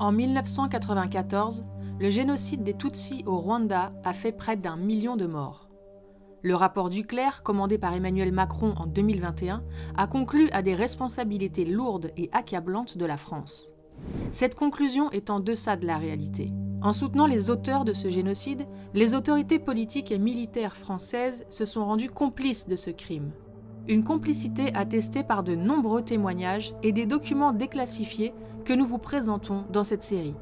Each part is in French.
En 1994, le génocide des Tutsis au Rwanda a fait près d'un million de morts. Le rapport Duclerc, commandé par Emmanuel Macron en 2021, a conclu à des responsabilités lourdes et accablantes de la France. Cette conclusion est en deçà de la réalité. En soutenant les auteurs de ce génocide, les autorités politiques et militaires françaises se sont rendues complices de ce crime. Une complicité attestée par de nombreux témoignages et des documents déclassifiés que nous vous présentons dans cette série.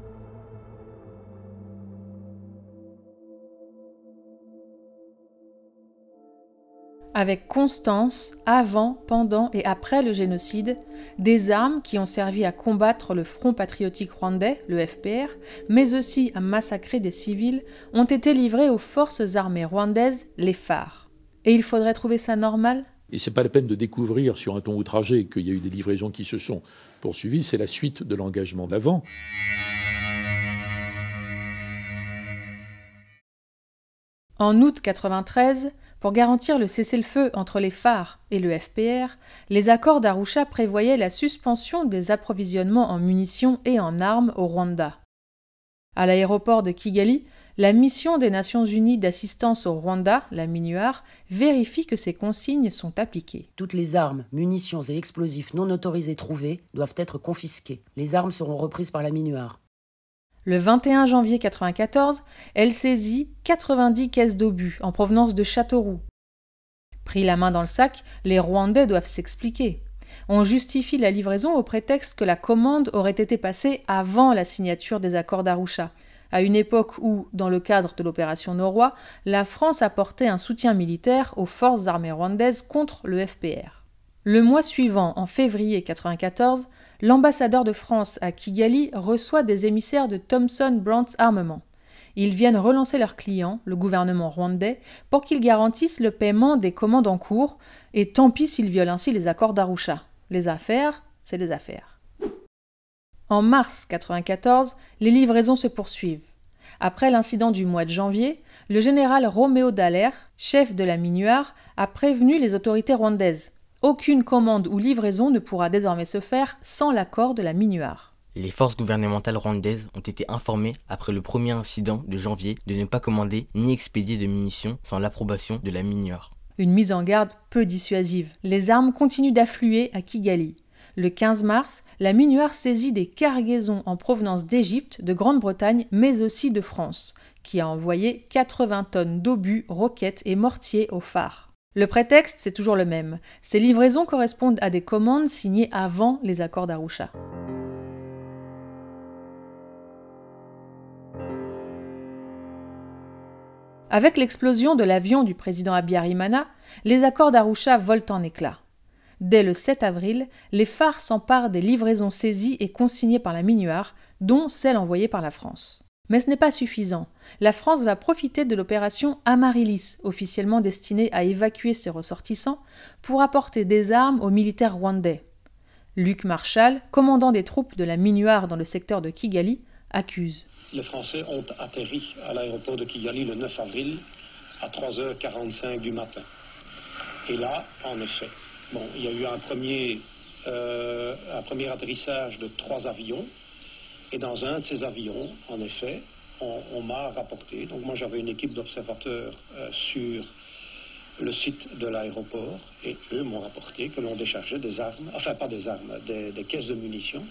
avec constance, avant, pendant et après le génocide, des armes qui ont servi à combattre le Front patriotique rwandais, le FPR, mais aussi à massacrer des civils, ont été livrées aux forces armées rwandaises, les phares. Et il faudrait trouver ça normal et ce n'est pas la peine de découvrir sur un ton outragé qu'il y a eu des livraisons qui se sont poursuivies, c'est la suite de l'engagement d'avant. En août 1993, pour garantir le cessez-le-feu entre les phares et le FPR, les accords d'Arusha prévoyaient la suspension des approvisionnements en munitions et en armes au Rwanda. À l'aéroport de Kigali, la mission des Nations Unies d'assistance au Rwanda, la MINUAR, vérifie que ces consignes sont appliquées. Toutes les armes, munitions et explosifs non autorisés trouvés doivent être confisqués. Les armes seront reprises par la MINUAR. Le 21 janvier 1994, elle saisit 90 caisses d'obus en provenance de Châteauroux. Pris la main dans le sac, les Rwandais doivent s'expliquer. On justifie la livraison au prétexte que la commande aurait été passée avant la signature des accords d'Arusha, à une époque où, dans le cadre de l'opération Norwa, la France apportait un soutien militaire aux forces armées rwandaises contre le FPR. Le mois suivant, en février 1994, l'ambassadeur de France à Kigali reçoit des émissaires de Thomson Brandt Armement. Ils viennent relancer leur clients, le gouvernement rwandais, pour qu'ils garantissent le paiement des commandes en cours, et tant pis s'ils violent ainsi les accords d'Arusha. Les affaires, c'est des affaires. En mars 1994, les livraisons se poursuivent. Après l'incident du mois de janvier, le général Roméo Dallaire, chef de la Minuar, a prévenu les autorités rwandaises. Aucune commande ou livraison ne pourra désormais se faire sans l'accord de la Minuar. Les forces gouvernementales rwandaises ont été informées après le premier incident de janvier de ne pas commander ni expédier de munitions sans l'approbation de la Minuar. Une mise en garde peu dissuasive. Les armes continuent d'affluer à Kigali. Le 15 mars, la minoir saisit des cargaisons en provenance d'Égypte, de Grande-Bretagne, mais aussi de France, qui a envoyé 80 tonnes d'obus, roquettes et mortiers au phare. Le prétexte, c'est toujours le même. Ces livraisons correspondent à des commandes signées avant les accords d'Arusha. Avec l'explosion de l'avion du président Abiyarimana, les accords d'Arusha volent en éclats. Dès le 7 avril, les phares s'emparent des livraisons saisies et consignées par la Minuar, dont celles envoyées par la France. Mais ce n'est pas suffisant. La France va profiter de l'opération Amaryllis, officiellement destinée à évacuer ses ressortissants, pour apporter des armes aux militaires rwandais. Luc Marshall, commandant des troupes de la Minuar dans le secteur de Kigali, accuse. Les Français ont atterri à l'aéroport de Kigali le 9 avril à 3h45 du matin. Et là, en effet, il y a eu un premier, euh, un premier atterrissage de trois avions. Et dans un de ces avions, en effet, on, m'a rapporté. Donc moi, j'avais une équipe d'observateurs euh, sur le site de l'aéroport et eux m'ont rapporté que l'on déchargeait des armes, enfin pas des armes, des, caisses de munitions.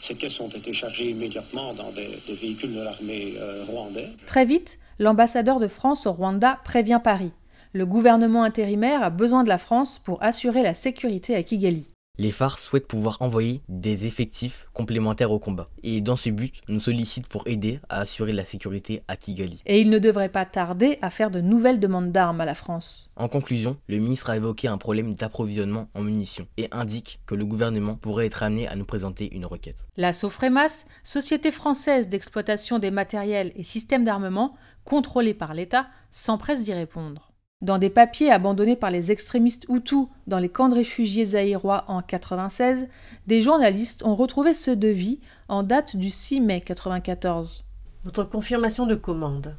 Ces caisses ont été chargées immédiatement dans des, véhicules de l'armée euh, rwandaise. Très vite, l'ambassadeur de France au Rwanda prévient Paris. Le gouvernement intérimaire a besoin de la France pour assurer la sécurité à Kigali. Les phares souhaitent pouvoir envoyer des effectifs complémentaires au combat. Et dans ce but, nous sollicitent pour aider à assurer la sécurité à Kigali. Et ils ne devraient pas tarder à faire de nouvelles demandes d'armes à la France. En conclusion, le ministre a évoqué un problème d'approvisionnement en munitions et indique que le gouvernement pourrait être amené à nous présenter une requête. La Sofremas, société française d'exploitation des matériels et systèmes d'armement, contrôlée par l'État, s'empresse d'y répondre. Dans des papiers abandonnés par les extrémistes Hutus dans les camps de réfugiés zaïrois en 1996, des journalistes ont retrouvé ce devis en date du 6 mai 1994. Votre confirmation de commande.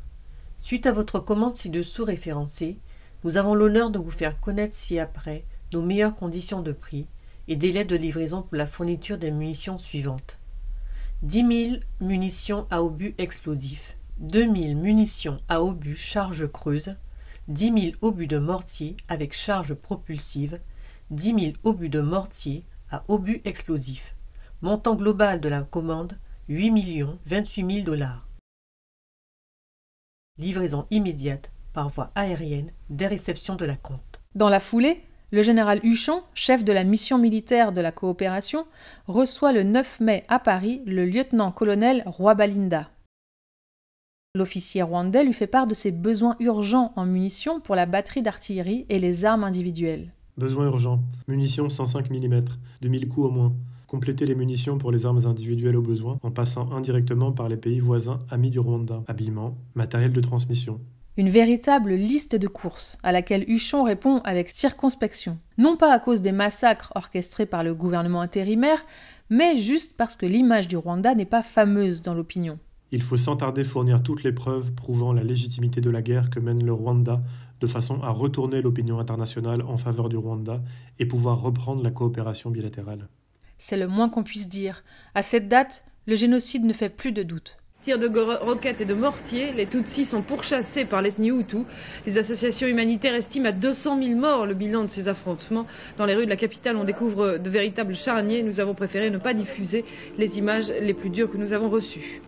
Suite à votre commande ci-dessous référencée, nous avons l'honneur de vous faire connaître ci-après nos meilleures conditions de prix et délais de livraison pour la fourniture des munitions suivantes. 10 000 munitions à obus explosifs, 2 000 munitions à obus charge creuse, 10 000 obus de mortier avec charge propulsive, 10 000 obus de mortier à obus explosif. Montant global de la commande 8 millions 28 000 dollars. Livraison immédiate par voie aérienne dès réception de la compte. Dans la foulée, le général Huchon, chef de la mission militaire de la coopération, reçoit le 9 mai à Paris le lieutenant-colonel Roy Balinda. L'officier rwandais lui fait part de ses besoins urgents en munitions pour la batterie d'artillerie et les armes individuelles. Besoins urgents. Munitions 105 mm, 2000 coups au moins. Compléter les munitions pour les armes individuelles au besoin en passant indirectement par les pays voisins amis du Rwanda. Habillement, matériel de transmission. Une véritable liste de courses, à laquelle Huchon répond avec circonspection. Non pas à cause des massacres orchestrés par le gouvernement intérimaire, mais juste parce que l'image du Rwanda n'est pas fameuse dans l'opinion. Il faut sans tarder fournir toutes les preuves prouvant la légitimité de la guerre que mène le Rwanda de façon à retourner l'opinion internationale en faveur du Rwanda et pouvoir reprendre la coopération bilatérale. C'est le moins qu'on puisse dire. À cette date, le génocide ne fait plus de doute. Tirs de roquettes et de mortiers, les Tutsis sont pourchassés par l'ethnie Hutu. Les associations humanitaires estiment à 200 000 morts le bilan de ces affrontements. Dans les rues de la capitale, on découvre de véritables charniers. Nous avons préféré ne pas diffuser les images les plus dures que nous avons reçues.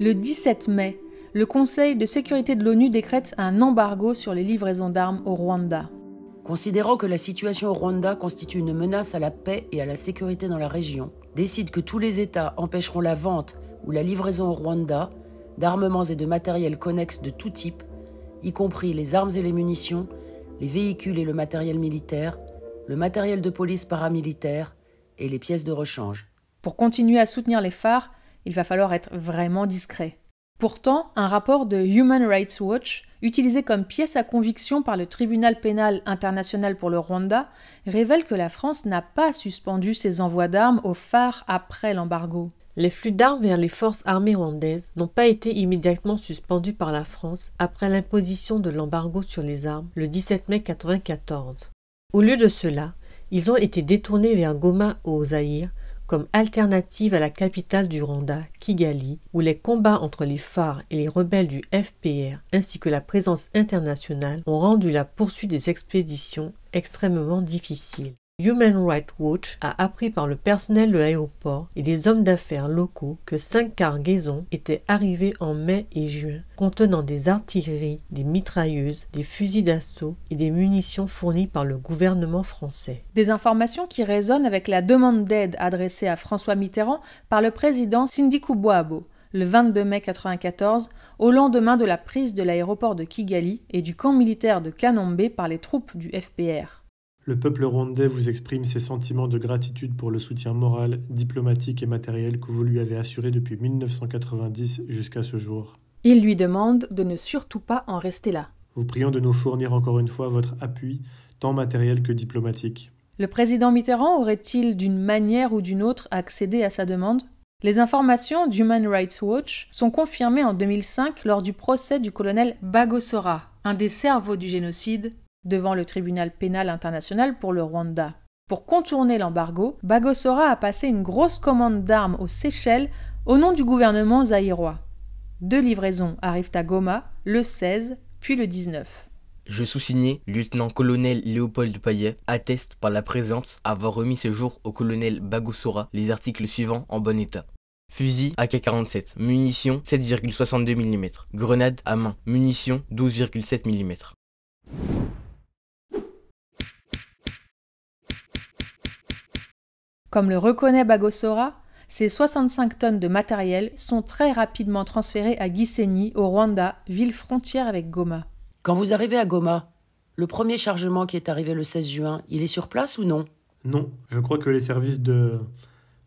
Le 17 mai, le Conseil de sécurité de l'ONU décrète un embargo sur les livraisons d'armes au Rwanda. Considérant que la situation au Rwanda constitue une menace à la paix et à la sécurité dans la région, décide que tous les États empêcheront la vente ou la livraison au Rwanda d'armements et de matériels connexes de tout type, y compris les armes et les munitions, les véhicules et le matériel militaire, le matériel de police paramilitaire et les pièces de rechange. Pour continuer à soutenir les phares, il va falloir être vraiment discret. Pourtant, un rapport de Human Rights Watch, utilisé comme pièce à conviction par le tribunal pénal international pour le Rwanda, révèle que la France n'a pas suspendu ses envois d'armes au phare après l'embargo. Les flux d'armes vers les forces armées rwandaises n'ont pas été immédiatement suspendus par la France après l'imposition de l'embargo sur les armes le 17 mai 1994. Au lieu de cela, ils ont été détournés vers Goma au Zaïre comme alternative à la capitale du Rwanda, Kigali, où les combats entre les phares et les rebelles du FPR ainsi que la présence internationale ont rendu la poursuite des expéditions extrêmement difficile. Human Rights Watch a appris par le personnel de l'aéroport et des hommes d'affaires locaux que cinq cargaisons étaient arrivées en mai et juin contenant des artilleries, des mitrailleuses, des fusils d'assaut et des munitions fournies par le gouvernement français. Des informations qui résonnent avec la demande d'aide adressée à François Mitterrand par le président Sindikou Boabo le 22 mai 1994, au lendemain de la prise de l'aéroport de Kigali et du camp militaire de Kanombe par les troupes du FPR. Le peuple rwandais vous exprime ses sentiments de gratitude pour le soutien moral, diplomatique et matériel que vous lui avez assuré depuis 1990 jusqu'à ce jour. Il lui demande de ne surtout pas en rester là. Vous prions de nous fournir encore une fois votre appui, tant matériel que diplomatique. Le président Mitterrand aurait-il d'une manière ou d'une autre accédé à sa demande les informations d'Human Rights Watch sont confirmées en 2005 lors du procès du colonel Bagosora, un des cerveaux du génocide, devant le tribunal pénal international pour le Rwanda. Pour contourner l'embargo, Bagosora a passé une grosse commande d'armes aux Seychelles au nom du gouvernement zaïrois. Deux livraisons arrivent à Goma le 16 puis le 19. Je sous lieutenant-colonel Léopold Payet, atteste par la présence avoir remis ce jour au colonel Bagosora les articles suivants en bon état. Fusil AK-47, munitions 7,62 mm, grenade à main, munitions 12,7 mm. Comme le reconnaît Bagosora, ces 65 tonnes de matériel sont très rapidement transférées à Gisenyi, au Rwanda, ville frontière avec Goma. Quand vous arrivez à Goma, le premier chargement qui est arrivé le 16 juin, il est sur place ou non Non, je crois que les services de,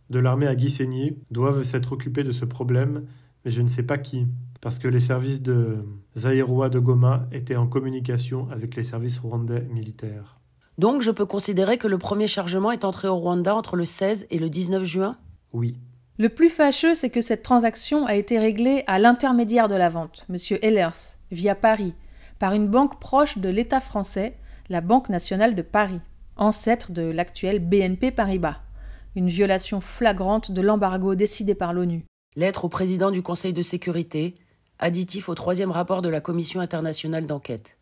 de l'armée à Gisenyi doivent s'être occupés de ce problème, mais je ne sais pas qui, parce que les services de Zaïroa de Goma étaient en communication avec les services rwandais militaires. Donc je peux considérer que le premier chargement est entré au Rwanda entre le 16 et le 19 juin Oui. Le plus fâcheux, c'est que cette transaction a été réglée à l'intermédiaire de la vente, M. Ehlers, via Paris, par une banque proche de l'État français, la Banque nationale de Paris, ancêtre de l'actuelle BNP Paribas. Une violation flagrante de l'embargo décidé par l'ONU. Lettre au président du Conseil de sécurité, additif au troisième rapport de la Commission internationale d'enquête.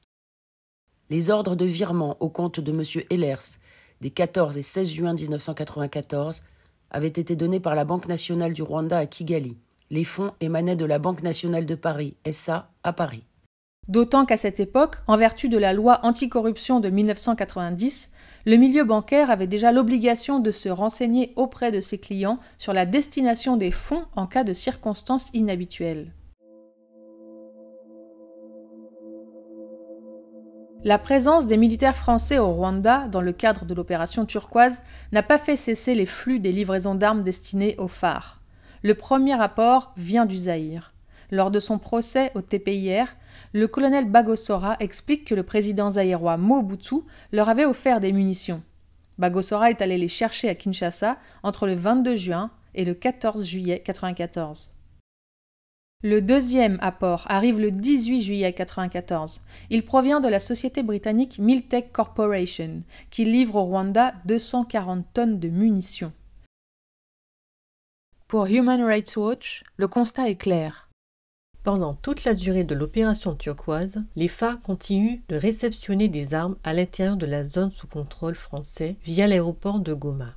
Les ordres de virement au compte de M. Ehlers des 14 et 16 juin 1994 avaient été donnés par la Banque nationale du Rwanda à Kigali. Les fonds émanaient de la Banque nationale de Paris, SA, à Paris. D'autant qu'à cette époque, en vertu de la loi anticorruption de 1990, le milieu bancaire avait déjà l'obligation de se renseigner auprès de ses clients sur la destination des fonds en cas de circonstances inhabituelles. La présence des militaires français au Rwanda dans le cadre de l'opération turquoise n'a pas fait cesser les flux des livraisons d'armes destinées aux phares. Le premier rapport vient du Zaïre. Lors de son procès au TPIR, le colonel Bagosora explique que le président zaïrois Mobutu leur avait offert des munitions. Bagosora est allé les chercher à Kinshasa entre le 22 juin et le 14 juillet 1994. Le deuxième apport arrive le 18 juillet 1994. Il provient de la société britannique Miltech Corporation, qui livre au Rwanda 240 tonnes de munitions. Pour Human Rights Watch, le constat est clair. Pendant toute la durée de l'opération turquoise, les phares continuent de réceptionner des armes à l'intérieur de la zone sous contrôle français via l'aéroport de Goma.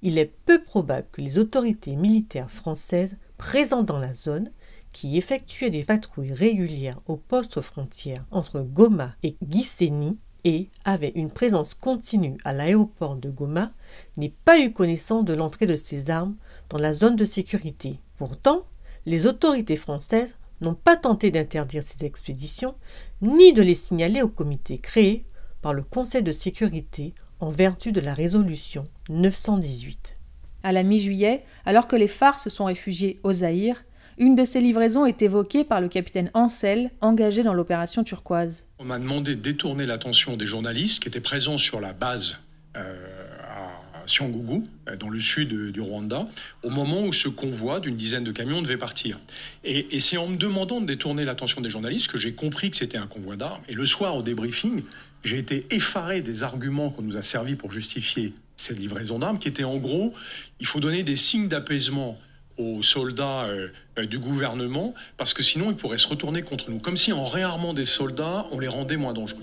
Il est peu probable que les autorités militaires françaises présentes dans la zone qui effectuait des patrouilles régulières aux postes frontières entre Goma et Gisenyi et avait une présence continue à l'aéroport de Goma, n'ait pas eu connaissance de l'entrée de ces armes dans la zone de sécurité. Pourtant, les autorités françaises n'ont pas tenté d'interdire ces expéditions, ni de les signaler au comité créé par le Conseil de sécurité en vertu de la résolution 918. À la mi-juillet, alors que les phares se sont réfugiés au Zaïre, une de ces livraisons est évoquée par le capitaine Ansel, engagé dans l'opération turquoise. On m'a demandé de détourner l'attention des journalistes qui étaient présents sur la base euh, à Siangougou, euh, dans le sud du Rwanda, au moment où ce convoi d'une dizaine de camions devait partir. Et, et c'est en me demandant de détourner l'attention des journalistes que j'ai compris que c'était un convoi d'armes. Et le soir, au débriefing, j'ai été effaré des arguments qu'on nous a servis pour justifier cette livraison d'armes, qui était en gros, il faut donner des signes d'apaisement aux soldats euh, euh, du gouvernement, parce que sinon ils pourraient se retourner contre nous, comme si en réarmant des soldats, on les rendait moins dangereux.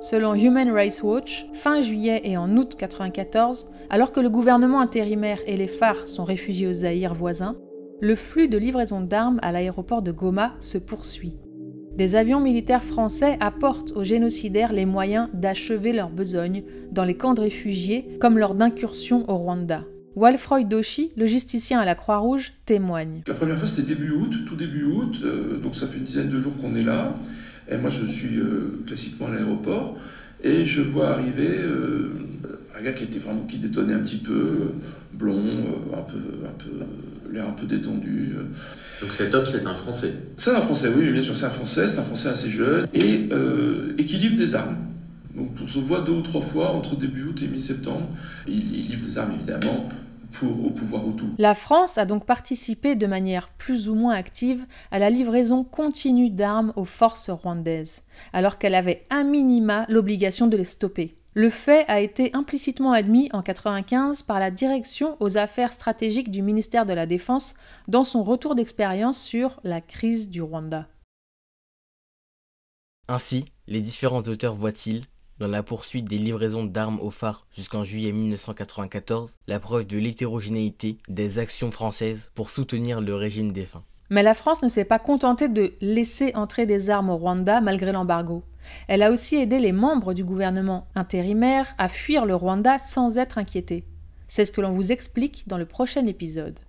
Selon Human Rights Watch, fin juillet et en août 1994, alors que le gouvernement intérimaire et les phares sont réfugiés aux Zaïre voisins, le flux de livraison d'armes à l'aéroport de Goma se poursuit. Des avions militaires français apportent aux génocidaires les moyens d'achever leur besognes dans les camps de réfugiés, comme lors d'incursions au Rwanda. Walfroy Doshi, logisticien à la Croix-Rouge, témoigne. La première fois, c'était début août, tout début août, euh, donc ça fait une dizaine de jours qu'on est là. Et moi, je suis euh, classiquement à l'aéroport et je vois arriver euh, un gars qui était vraiment qui détonnait un petit peu, blond, un peu, un peu l'air un peu détendu. Donc cet homme, c'est un Français C'est un Français, oui, bien sûr, c'est un Français, c'est un Français assez jeune, et, euh, qui livre des armes. Donc on se voit deux ou trois fois entre début août et mi-septembre. Il, livre des armes, évidemment, pour, au pouvoir tout. La France a donc participé de manière plus ou moins active à la livraison continue d'armes aux forces rwandaises, alors qu'elle avait un minima l'obligation de les stopper. Le fait a été implicitement admis en 1995 par la Direction aux affaires stratégiques du ministère de la Défense dans son retour d'expérience sur la crise du Rwanda. Ainsi, les différents auteurs voient-ils, dans la poursuite des livraisons d'armes au phare jusqu'en juillet 1994, la preuve de l'hétérogénéité des actions françaises pour soutenir le régime défunt. Mais la France ne s'est pas contentée de laisser entrer des armes au Rwanda malgré l'embargo. Elle a aussi aidé les membres du gouvernement intérimaire à fuir le Rwanda sans être inquiétés. C'est ce que l'on vous explique dans le prochain épisode.